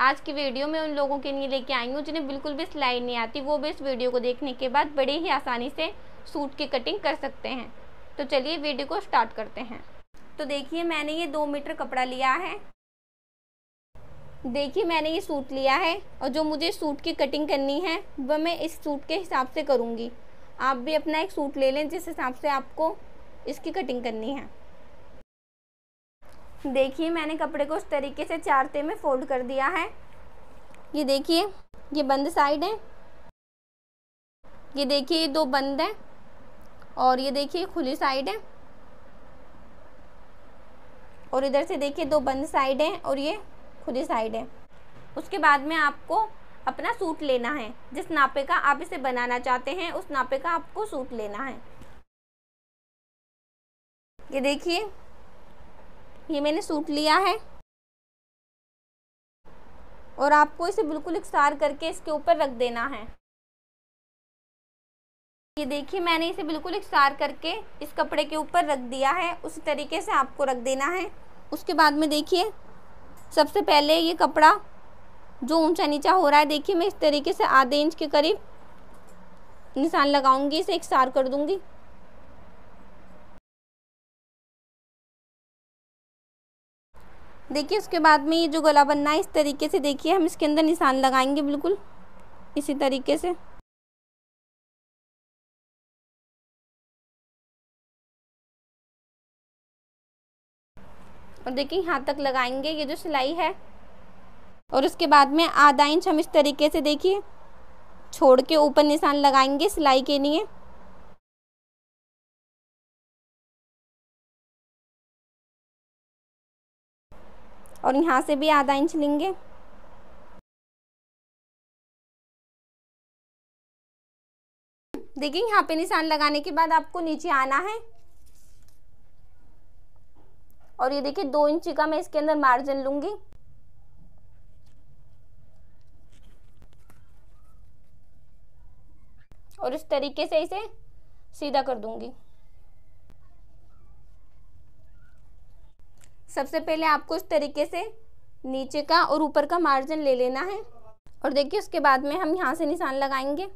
आज की वीडियो में उन लोगों के लिए लेके आई हूँ जिन्हें बिल्कुल भी सिलाई नहीं आती वो भी इस वीडियो को देखने के बाद बड़े ही आसानी से सूट की कटिंग कर सकते हैं तो चलिए वीडियो को स्टार्ट करते हैं तो देखिए मैंने ये दो मीटर कपड़ा लिया है देखिए मैंने ये सूट लिया है और जो मुझे सूट की कटिंग करनी है वह मैं इस सूट के हिसाब से करूँगी आप भी अपना एक सूट ले लें जिस हिसाब से आपको इसकी कटिंग करनी है देखिए मैंने कपड़े को उस तरीके से चारते में फोल्ड कर दिया है ये देखिए ये बंद साइड है ये देखिए ये दो बंद है और ये देखिए खुली साइड है और इधर से देखिए दो बंद साइड है और ये खुली साइड है उसके बाद में आपको अपना सूट लेना है जिस नापे का आप इसे बनाना चाहते हैं उस नापे का आपको सूट लेना है ये देखिए ये मैंने सूट लिया है और आपको इसे बिल्कुल इकसार करके इसके ऊपर रख देना है ये देखिए मैंने इसे बिल्कुल इकसार करके इस कपड़े के ऊपर रख दिया है उसी तरीके से आपको रख देना है उसके बाद में देखिए सबसे पहले ये कपड़ा जो ऊंचा नीचा हो रहा है देखिए मैं इस तरीके से आधे इंच के करीब निशान लगाऊंगी इसे इकसार कर दूंगी देखिए उसके बाद में ये जो गला बनना है इस तरीके से देखिए हम इसके अंदर निशान लगाएंगे बिल्कुल इसी तरीके से और देखिए यहाँ तक लगाएंगे ये जो सिलाई है और उसके बाद में आधा इंच हम इस तरीके से देखिए छोड़ के ऊपर निशान लगाएंगे सिलाई के लिए और यहाँ से भी आधा इंच लेंगे देखिए यहाँ पे निशान लगाने के बाद आपको नीचे आना है और ये देखिए दो इंच का मैं इसके अंदर मार्जिन लूंगी और इस तरीके से इसे सीधा कर दूंगी सबसे पहले आपको इस तरीके से नीचे का और ऊपर का मार्जिन ले लेना है और देखिए उसके बाद में हम यहाँ से निशान लगाएंगे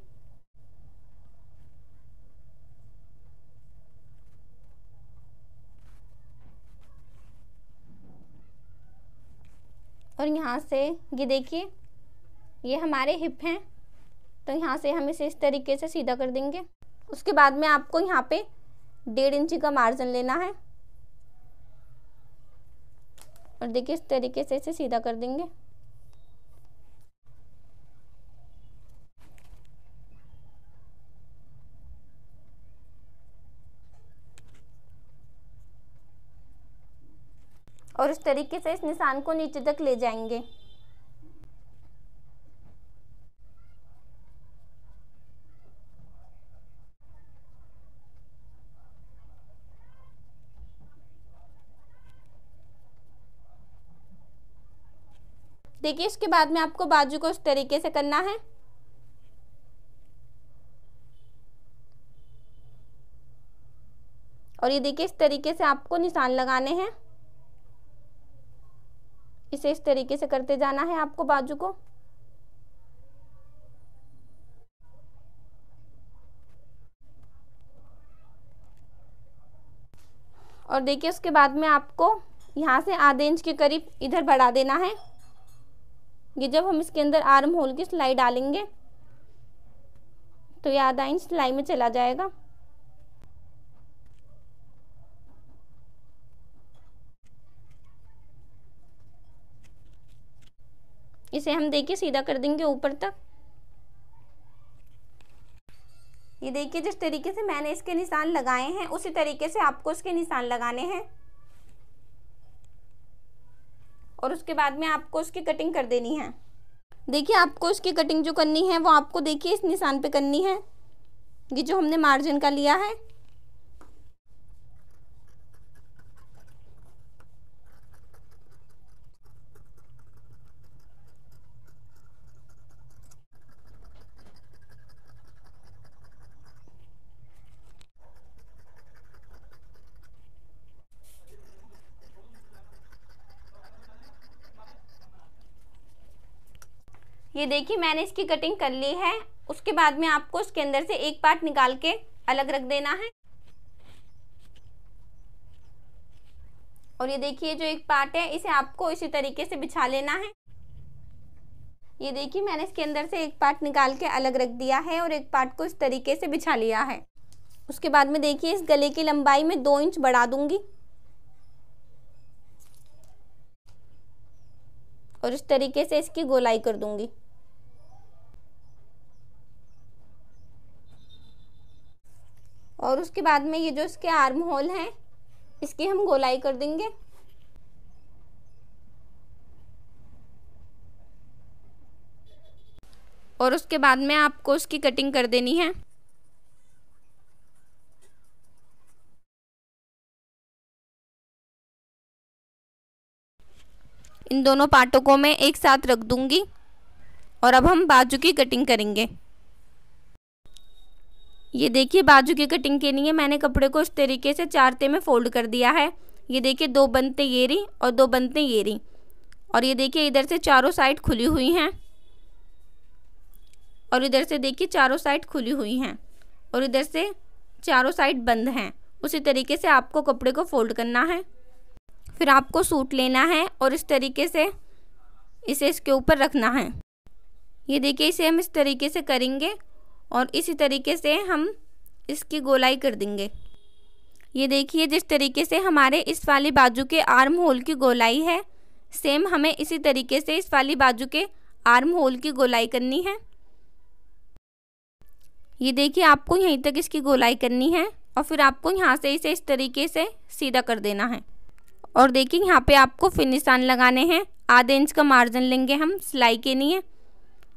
और यहाँ से ये देखिए ये हमारे हिप हैं तो यहाँ से हम इसे इस तरीके से सीधा कर देंगे उसके बाद में आपको यहाँ पे डेढ़ इंची का मार्जिन लेना है और देखिए इस तरीके से इसे सीधा कर देंगे और इस तरीके से इस निशान को नीचे तक ले जाएंगे देखिए इसके बाद में आपको बाजू को इस तरीके से करना है और ये देखिए इस तरीके से आपको निशान लगाने हैं इसे इस तरीके से करते जाना है आपको बाजू को और देखिए उसके बाद में आपको यहाँ से आधे इंच के करीब इधर बढ़ा देना है ये जब हम इसके अंदर आर्म होल की सिलाई डालेंगे तो ये आधा इंच सिलाई में चला जाएगा इसे हम देखिए सीधा कर देंगे ऊपर तक ये देखिए जिस तरीके से मैंने इसके निशान लगाए हैं उसी तरीके से आपको इसके निशान लगाने हैं और उसके बाद में आपको उसकी कटिंग कर देनी है देखिए आपको उसकी कटिंग जो करनी है वो आपको देखिए इस निशान पे करनी है ये जो हमने मार्जिन का लिया है ये देखिए मैंने इसकी कटिंग कर ली है उसके बाद में आपको इसके अंदर से एक पार्ट निकाल के अलग रख देना है और ये देखिए जो एक पार्ट है इसे आपको इसी तरीके से बिछा लेना है ये देखिए मैंने इसके अंदर से एक पार्ट निकाल के अलग रख दिया है और एक पार्ट को इस तरीके से बिछा लिया है उसके बाद में देखिए इस गले की लंबाई में दो इंच बढ़ा दूंगी और इस तरीके से इसकी गोलाई कर दूंगी और उसके बाद में ये जो इसके आर्म होल हैं इसकी हम गोलाई कर देंगे और उसके बाद में आपको उसकी कटिंग कर देनी है इन दोनों पार्टों को मैं एक साथ रख दूंगी और अब हम बाजू की कटिंग करेंगे ये देखिए बाजू की कटिंग के लिए मैंने कपड़े को इस तरीके से चारते में फ़ोल्ड कर दिया है ये देखिए दो बनते ये रही और दो बनते ये रही और ये देखिए इधर से चारों साइड खुली हुई हैं और इधर से देखिए चारों साइड खुली हुई हैं और इधर से चारों साइड बंद हैं उसी तरीके से आपको कपड़े को फोल्ड करना है फिर आपको सूट लेना है और इस तरीके से इसे इसके ऊपर रखना है ये देखिए इसे हम इस तरीके से करेंगे और इसी तरीके से हम इसकी गोलाई कर देंगे ये देखिए जिस तरीके से हमारे इस वाली बाजू के आर्म होल की गोलाई है सेम हमें इसी तरीके से इस वाली बाजू के आर्म होल की गोलाई करनी है ये देखिए आपको यहीं तक इसकी गोलाई करनी है और फिर आपको यहाँ से इसे इस तरीके से सीधा कर देना है और देखिए यहाँ पे आपको फिनिशान लगाने हैं आधे इंच का मार्जिन लेंगे हम सिलाई के लिए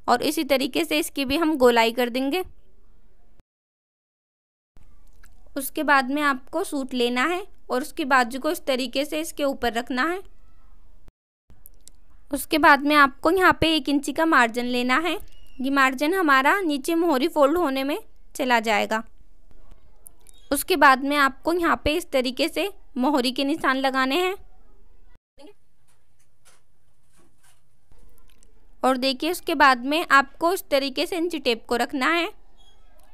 और इसी तरीके से इसकी भी हम गोलाई कर देंगे उसके बाद में आपको सूट लेना है और उसकी बाजू को इस तरीके से इसके ऊपर रखना है उसके बाद में आपको यहाँ पे एक इंची का मार्जिन लेना है ये मार्जिन हमारा नीचे मोहरी फोल्ड होने में चला जाएगा उसके बाद में आपको यहाँ पे इस तरीके से मोहरी के निशान लगाने हैं और देखिए उसके बाद में आपको इस तरीके से इंची टेप को रखना है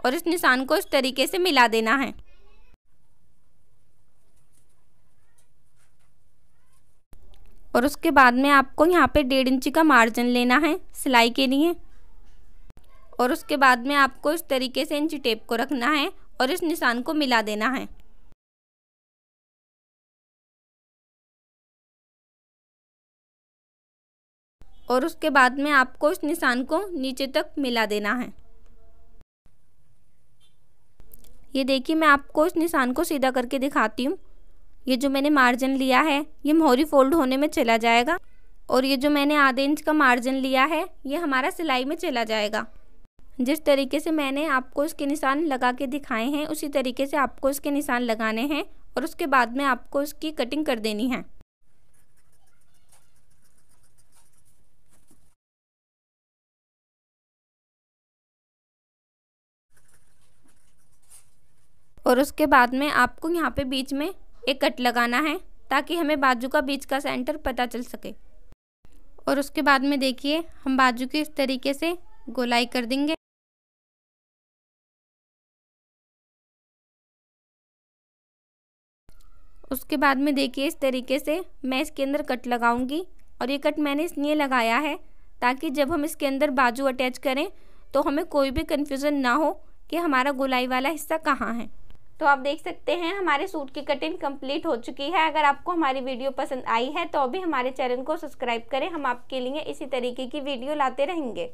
और इस निशान को इस तरीके से मिला देना है और उसके बाद में आपको यहाँ पे डेढ़ इंची का मार्जिन लेना है सिलाई के लिए और उसके बाद में आपको इस तरीके से इंची टेप को रखना है और इस निशान को मिला देना है और उसके बाद में आपको इस निशान को नीचे तक मिला देना है ये देखिए मैं आपको इस निशान को सीधा करके दिखाती हूँ ये जो मैंने मार्जिन लिया है ये मोहरी फोल्ड होने में चला जाएगा और ये जो मैंने आधे इंच का मार्जिन लिया है ये हमारा सिलाई में चला जाएगा जिस तरीके से मैंने आपको इसके निशान लगा के दिखाए हैं उसी तरीके से आपको इसके निशान लगाने हैं और उसके बाद में आपको इसकी कटिंग कर देनी है और उसके बाद में आपको यहाँ पे बीच में एक कट लगाना है ताकि हमें बाजू का बीच का सेंटर पता चल सके और उसके बाद में देखिए हम बाजू की इस तरीके से गोलाई कर देंगे उसके बाद में देखिए इस तरीके से मैं इसके अंदर कट लगाऊंगी और ये कट मैंने इसलिए लगाया है ताकि जब हम इसके अंदर बाजू अटैच करें तो हमें कोई भी कन्फ्यूज़न ना हो कि हमारा गोलाई वाला हिस्सा कहाँ है तो आप देख सकते हैं हमारे सूट की कटिंग कंप्लीट हो चुकी है अगर आपको हमारी वीडियो पसंद आई है तो भी हमारे चैनल को सब्सक्राइब करें हम आपके लिए इसी तरीके की वीडियो लाते रहेंगे